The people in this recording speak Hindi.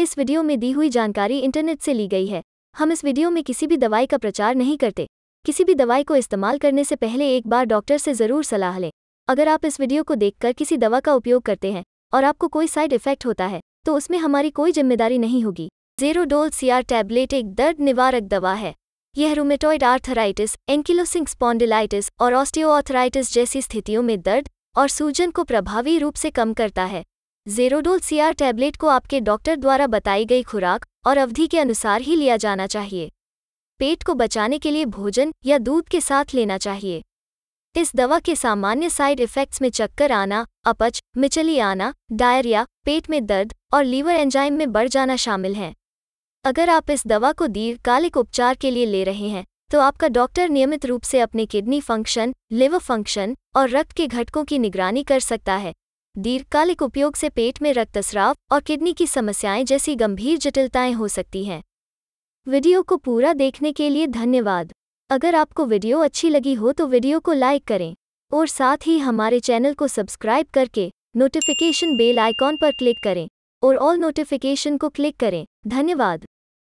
इस वीडियो में दी हुई जानकारी इंटरनेट से ली गई है हम इस वीडियो में किसी भी दवाई का प्रचार नहीं करते किसी भी दवाई को इस्तेमाल करने से पहले एक बार डॉक्टर से ज़रूर सलाह लें अगर आप इस वीडियो को देखकर किसी दवा का उपयोग करते हैं और आपको कोई साइड इफेक्ट होता है तो उसमें हमारी कोई जिम्मेदारी नहीं होगी जेरोडोल सीआर टैबलेट एक दर्द निवारक दवा है यह रूमेटॉइड आर्थराइटिस एंकिलोसिंग स्पॉन्डिलाइटिस और ऑस्टियोआर्थराइटिस जैसी स्थितियों में दर्द और सूजन को प्रभावी रूप से कम करता है जेरोडोल सीआर टैबलेट को आपके डॉक्टर द्वारा बताई गई खुराक और अवधि के अनुसार ही लिया जाना चाहिए पेट को बचाने के लिए भोजन या दूध के साथ लेना चाहिए इस दवा के सामान्य साइड इफ़ेक्ट्स में चक्कर आना अपच मिचली आना डायरिया पेट में दर्द और लीवर एंजाइम में बढ़ जाना शामिल हैं अगर आप इस दवा को दीर्घकालिक उपचार के लिए ले रहे हैं तो आपका डॉक्टर नियमित रूप से अपने किडनी फंक्शन लिवर फंक्शन और रक्त के घटकों की निगरानी कर सकता है दीर्घकालिक उपयोग से पेट में रक्तस्राव और किडनी की समस्याएं जैसी गंभीर जटिलताएं हो सकती हैं वीडियो को पूरा देखने के लिए धन्यवाद अगर आपको वीडियो अच्छी लगी हो तो वीडियो को लाइक करें और साथ ही हमारे चैनल को सब्सक्राइब करके नोटिफिकेशन बेल आइकॉन पर क्लिक करें और ऑल नोटिफिकेशन को क्लिक करें धन्यवाद